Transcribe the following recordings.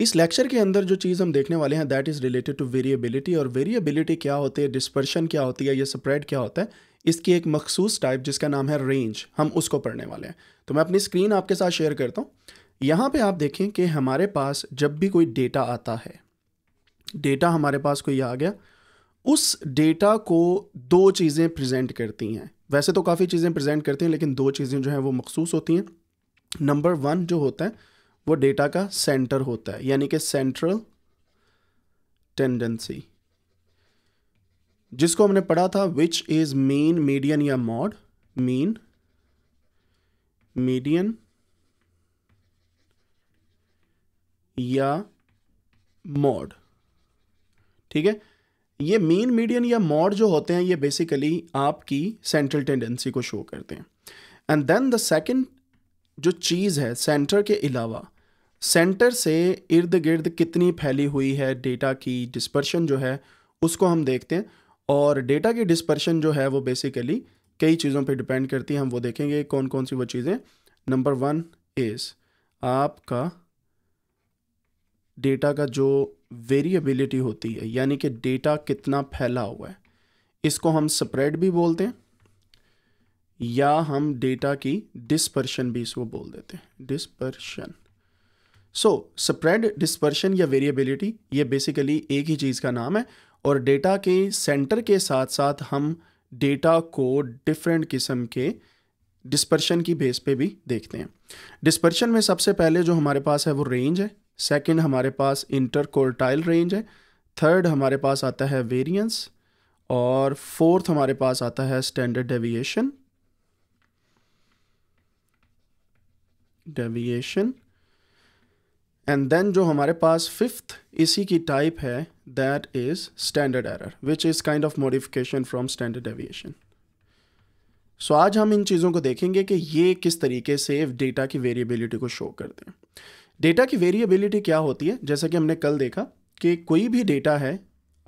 इस लेक्चर के अंदर जो चीज़ हम देखने वाले हैं that is related to variability और वेरिएबिलिटी क्या होती है डिस्पर्शन क्या होती है या स्प्रेड क्या होता है इसकी एक मखसूस टाइप जिसका नाम है रेंज हम उसको पढ़ने वाले हैं तो मैं अपनी स्क्रीन आपके साथ शेयर करता हूँ यहाँ पे आप देखें कि हमारे पास जब भी कोई डेटा आता है डेटा हमारे पास कोई आ गया उस डेटा को दो चीज़ें प्रजेंट करती हैं वैसे तो काफ़ी चीज़ें प्रजेंट करती हैं लेकिन दो चीज़ें जो हैं वो मखसूस होती हैं नंबर वन जो होता है वो डेटा का सेंटर होता है यानी कि सेंट्रल टेंडेंसी जिसको हमने पढ़ा था विच इज मीन मीडियन या मॉड मीन मीडियन या मॉड ठीक है ये मीन मीडियन या मॉड जो होते हैं ये बेसिकली आपकी सेंट्रल टेंडेंसी को शो करते हैं एंड देन द सेकंड जो चीज़ है सेंटर के अलावा सेंटर से इर्द गिर्द कितनी फैली हुई है डेटा की डिस्पर्शन जो है उसको हम देखते हैं और डेटा की डिस्पर्शन जो है वो बेसिकली कई चीज़ों पे डिपेंड करती है हम वो देखेंगे कौन कौन सी वो चीज़ें नंबर वन इज़ आपका डेटा का जो वेरिएबिलिटी होती है यानी कि डेटा कितना फैला हुआ है इसको हम स्प्रेड भी बोलते हैं या हम डेटा की डिस्पर्शन भी इसको बोल देते हैं डिस्पर्शन सो स्प्रेड डिस्पर्शन या वेरिएबिलिटी ये बेसिकली एक ही चीज़ का नाम है और डेटा के सेंटर के साथ साथ हम डेटा को डिफरेंट किस्म के डिस्पर्शन की बेस पे भी देखते हैं डिस्पर्शन में सबसे पहले जो हमारे पास है वो रेंज है सेकंड हमारे पास इंटरकोर्टाइल रेंज है थर्ड हमारे पास आता है वेरिएंस और फोर्थ हमारे पास आता है standard deviation deviation and then जो हमारे पास फिफ्थ इसी की टाइप है that is standard error which is kind of modification from standard deviation so आज हम इन चीज़ों को देखेंगे कि ये किस तरीके से डेटा की वेरिएबिलिटी को शो करते हैं डेटा की वेरिएबिलिटी क्या होती है जैसा कि हमने कल देखा कि कोई भी डेटा है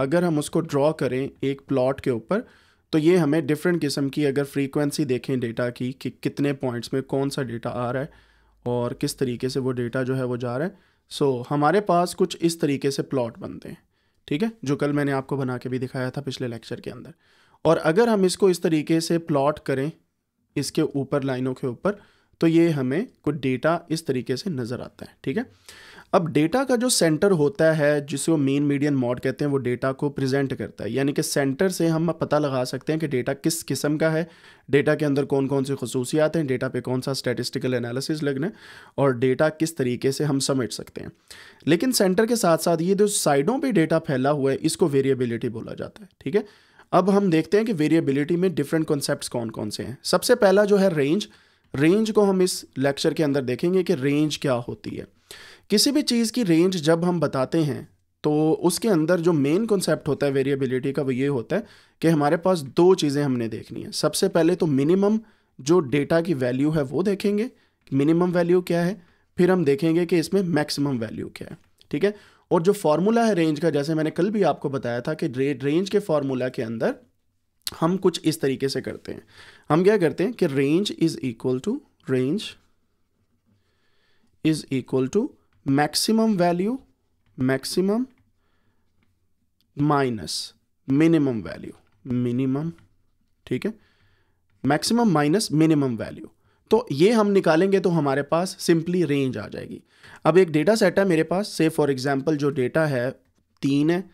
अगर हम उसको ड्रॉ करें एक प्लॉट के ऊपर तो ये हमें डिफरेंट किस्म की अगर फ्रीक्वेंसी देखें डेटा की कि कितने पॉइंट्स में कौन सा डेटा आ रहा है और किस तरीके से वो डेटा जो है वो जा रहा है सो so, हमारे पास कुछ इस तरीके से प्लॉट बनते हैं ठीक है जो कल मैंने आपको बना के भी दिखाया था पिछले लेक्चर के अंदर और अगर हम इसको इस तरीके से प्लॉट करें इसके ऊपर लाइनों के ऊपर तो ये हमें कुछ डेटा इस तरीके से नज़र आता है ठीक है अब डेटा का जो सेंटर होता है जिसको मेन मीडियन मॉड कहते हैं वो डेटा को प्रेजेंट करता है यानी कि सेंटर से हम पता लगा सकते हैं कि डेटा किस किस्म का है डेटा के अंदर कौन कौन सी खसूसियात हैं डेटा पे कौन सा स्टैटिस्टिकल एनालिसिस लगना है और डेटा किस तरीके से हम समझ सकते हैं लेकिन सेंटर के साथ साथ ये जो साइडों पर डेटा फैला हुआ है इसको वेरिएबिलिटी बोला जाता है ठीक है अब हम देखते हैं कि वेरिएबिलिटी में डिफरेंट कॉन्सेप्ट कौन कौन से हैं सबसे पहला जो है रेंज रेंज को हम इस लेक्चर के अंदर देखेंगे कि रेंज क्या होती है किसी भी चीज़ की रेंज जब हम बताते हैं तो उसके अंदर जो मेन कॉन्सेप्ट होता है वेरिएबिलिटी का वो ये होता है कि हमारे पास दो चीज़ें हमने देखनी है सबसे पहले तो मिनिमम जो डेटा की वैल्यू है वो देखेंगे मिनिमम वैल्यू क्या है फिर हम देखेंगे कि इसमें मैक्सिमम वैल्यू क्या है ठीक है और जो फार्मूला है रेंज का जैसे मैंने कल भी आपको बताया था कि रेंज के फार्मूला के अंदर हम कुछ इस तरीके से करते हैं हम क्या करते हैं कि range is equal to range is equal to maximum value maximum minus minimum value minimum ठीक है मैक्सिमम माइनस मिनिमम वैल्यू तो ये हम निकालेंगे तो हमारे पास सिंपली रेंज आ जाएगी अब एक डेटा सेट है मेरे पास से फॉर एग्जांपल जो डेटा है तीन है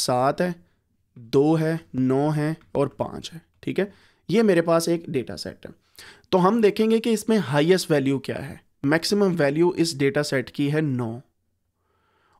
सात है दो है नौ है और पाँच है ठीक है ये मेरे पास एक डेटा सेट है तो हम देखेंगे कि इसमें हाइएस्ट वैल्यू क्या है मैक्सिमम वैल्यू इस डेटा सेट की है नौ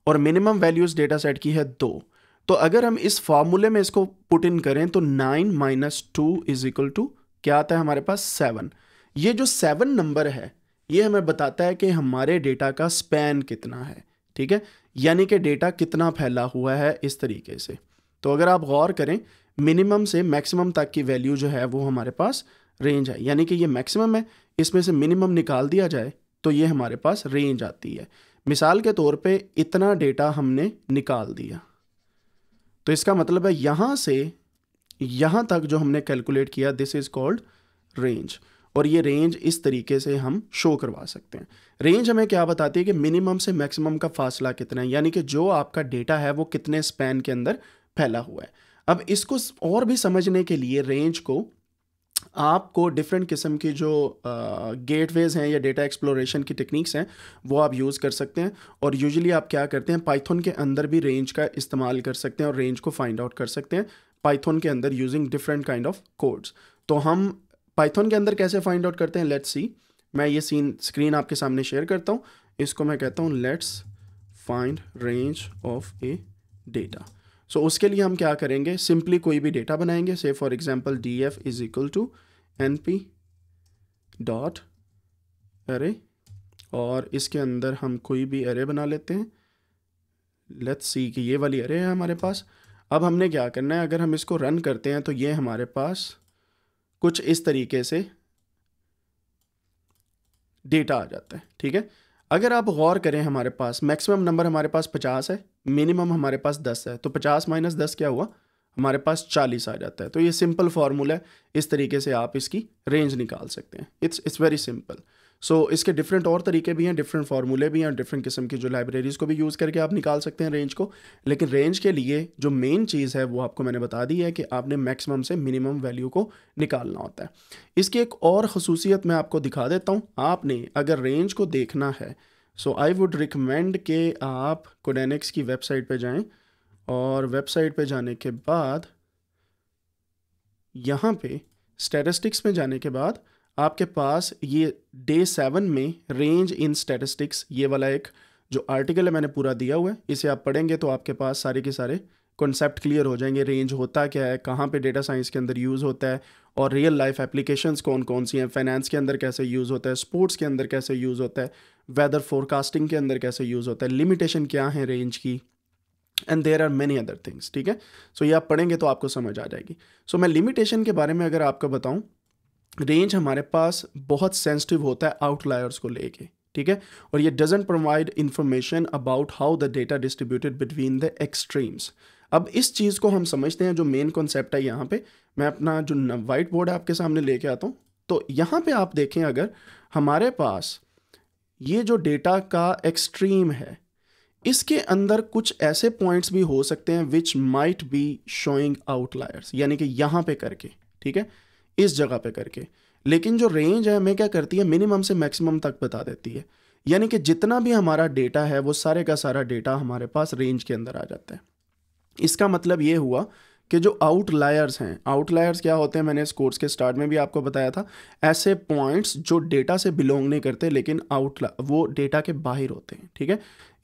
और मिनिमम वैल्यू इस डेटा सेट की है दो तो अगर हम इस फॉर्मूले में इसको पुट इन करें तो nine minus two is equal to क्या आता है हमारे पास सेवन ये जो सेवन नंबर है ये हमें बताता है कि हमारे डेटा का स्पैन कितना है ठीक है यानी कि डेटा कितना फैला हुआ है इस तरीके से तो अगर आप गौर करें मिनिमम से मैक्सिमम तक की वैल्यू जो है वो हमारे पास रेंज है यानी कि ये मैक्सिमम है इसमें से मिनिमम निकाल दिया जाए तो ये हमारे पास रेंज आती है मिसाल के तौर पे इतना डेटा हमने निकाल दिया तो इसका मतलब है यहाँ से यहाँ तक जो हमने कैलकुलेट किया दिस इज़ कॉल्ड रेंज और ये रेंज इस तरीके से हम शो करवा सकते हैं रेंज हमें क्या बताती है कि मिनिमम से मैक्सिमम का फासला कितना है यानी कि जो आपका डेटा है वो कितने स्पैन के अंदर फैला हुआ है अब इसको और भी समझने के लिए रेंज को आपको डिफरेंट किस्म की जो गेटवेज हैं या डेटा एक्सप्लोरेशन की टेक्निक्स हैं वो आप यूज़ कर सकते हैं और यूजुअली आप क्या करते हैं पाइथन के अंदर भी रेंज का इस्तेमाल कर सकते हैं और रेंज को फाइंड आउट कर सकते हैं पाइथन के अंदर using different kind of codes तो हम पाइथन के अंदर कैसे फाइंड आउट करते हैं लेट्स सी मैं ये सीन स्क्रीन आपके सामने शेयर करता हूँ इसको मैं कहता हूँ let's find range of a data so so, उसके लिए हम क्या करेंगे सिंपली कोई भी डेटा बनाएंगे से for example D F is equal to N P dot array और इसके अंदर हम कोई भी अरे बना लेते हैं लेट्स सी कि ये वाली अरे है हमारे पास अब हमने क्या करना है अगर हम इसको रन करते हैं तो ये हमारे पास कुछ इस तरीके से डेटा आ जाता है ठीक है अगर आप गौर करें हमारे पास मैक्सिमम नंबर हमारे पास पचास है मिनिमम हमारे पास दस है तो पचास माइनस दस क्या हुआ हमारे पास चालीस आ जाता है तो ये सिंपल फार्मूला है इस तरीके से आप इसकी रेंज निकाल सकते हैं it's it's very simple so इसके डिफरेंट और तरीके भी हैं डिफरेंट फार्मूले भी हैं डिफरेंट किस्म की जो लाइब्रेरीज़ को भी यूज़ करके आप निकाल सकते हैं रेंज को लेकिन रेंज के लिए जो मेन चीज़ है वो आपको मैंने बता दी है कि आपने मैक्सिमम से मिनिमम वैल्यू को निकालना होता है इसकी एक और खसूसियत मैं आपको दिखा देता हूँ आपने अगर रेंज को देखना है सो आई वुड रिकमेंड के आप कोडेनिक्स की वेबसाइट पे जाएं और वेबसाइट पे जाने के बाद यहाँ पे स्टेटिस्टिक्स में जाने के बाद आपके पास ये डे सेवन में रेंज इन स्टेटिस्टिक्स ये वाला एक जो आर्टिकल है मैंने पूरा दिया हुआ है इसे आप पढ़ेंगे तो आपके पास सारे के सारे कॉन्सेप्ट क्लियर हो जाएंगे रेंज होता क्या है कहाँ पे डेटा साइंस के अंदर यूज़ होता है और रियल लाइफ एप्लीकेशंस कौन कौन सी हैं फाइनेंस के अंदर कैसे यूज़ होता है स्पोर्ट्स के अंदर कैसे यूज़ होता है वेदर फोरकास्टिंग के अंदर कैसे यूज़ होता है लिमिटेशन क्या है रेंज की and there are many other things ठीक है सो ये आप पढ़ेंगे तो आपको समझ आ जाएगी सो so, मैं लिमिटेशन के बारे में अगर आपको बताऊँ रेंज हमारे पास बहुत सेंसिटिव होता है आउटलायर्स को लेके ठीक है और ये doesn't provide information about how the data distributed between the extremes अब इस चीज़ को हम समझते हैं जो मेन कॉन्सेप्ट है यहाँ पे मैं अपना जो वाइट बोर्ड है आपके सामने लेके आता हूँ तो यहाँ पे आप देखें अगर हमारे पास ये जो डेटा का एक्सट्रीम है इसके अंदर कुछ ऐसे पॉइंट्स भी हो सकते हैं which might be showing outliers यानी कि यहाँ पे करके ठीक है इस जगह पे करके लेकिन जो रेंज है हमें क्या करती है मिनिमम से मैक्सिमम तक बता देती है यानी कि जितना भी हमारा डेटा है वो सारे का सारा डेटा हमारे पास रेंज के अंदर आ जाता है इसका मतलब ये हुआ कि जो आउटलायर्स हैं आउटलायर्स क्या होते हैं मैंने इस कोर्स के स्टार्ट में भी आपको बताया था ऐसे पॉइंट्स जो डेटा से बिलोंग नहीं करते लेकिन आउट वो डेटा के बाहर होते हैं ठीक है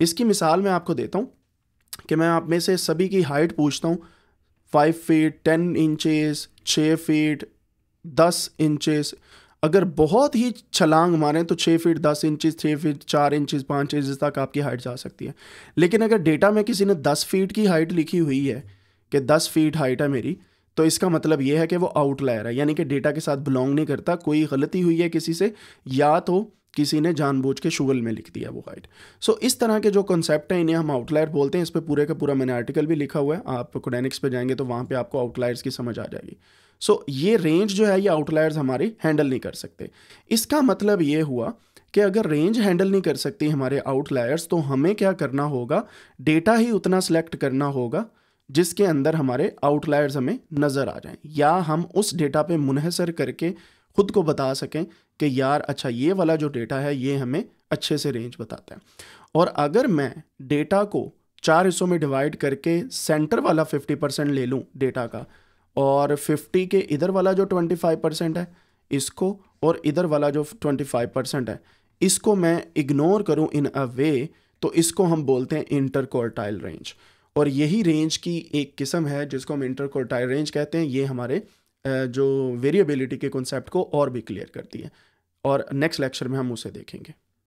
इसकी मिसाल मैं आपको देता हूँ कि मैं आप में से सभी की हाइट पूछता हूँ फाइव फीट टेन इंचेस छः फीट दस इंचेस अगर बहुत ही छलांग मारें तो छः फीट दस इंचज़ छः फीट चार इंचज़ पाँच इंचज़ तक आपकी हाइट जा सकती है लेकिन अगर डेटा में किसी ने दस फीट की हाइट लिखी हुई है कि दस फीट हाइट है मेरी तो इसका मतलब ये है कि वो आउटलायर है यानी कि डेटा के साथ बिलोंग नहीं करता कोई गलती हुई है किसी से या तो किसी ने जानबूझ के शुगल में लिख दिया वो हाइट सो so, इस तरह के जो कॉन्सेप्ट हैं इन्हें हम आउटलायर बोलते हैं इस पर पूरे का पूरा मैंने आर्टिकल भी लिखा हुआ है आप कोडेनिक्स पे जाएंगे तो वहाँ पे आपको आउटलायर्स की समझ आ जाएगी सो so, ये रेंज जो है ये आउटलायर्स हमारे हैंडल नहीं कर सकते इसका मतलब ये हुआ कि अगर रेंज हैंडल नहीं कर सकती हमारे आउटलायर्स तो हमें क्या करना होगा डेटा ही उतना सेलेक्ट करना होगा जिसके अंदर हमारे आउटलायर्स हमें नज़र आ जाएं या हम उस डेटा पे मुनहसर करके खुद को बता सकें कि यार अच्छा ये वाला जो डेटा है ये हमें अच्छे से रेंज बताता है और अगर मैं डेटा को चार हिस्सों में डिवाइड करके सेंटर वाला फिफ्टी परसेंट ले लूँ डेटा का और फिफ्टी के इधर वाला जो ट्वेंटी फाइव परसेंट है इसको और इधर वाला जो ट्वेंटी फाइव परसेंट है इसको मैं इग्नोर करूँ इन अ वे तो इसको हम बोलते हैं इंटरकोर्टाइल रेंज और यही रेंज की एक किस्म है जिसको हम इंटरकोटाइल रेंज कहते हैं ये हमारे जो वेरिएबिलिटी के कॉन्सेप्ट को और भी क्लियर करती है और नेक्स्ट लेक्चर में हम उसे देखेंगे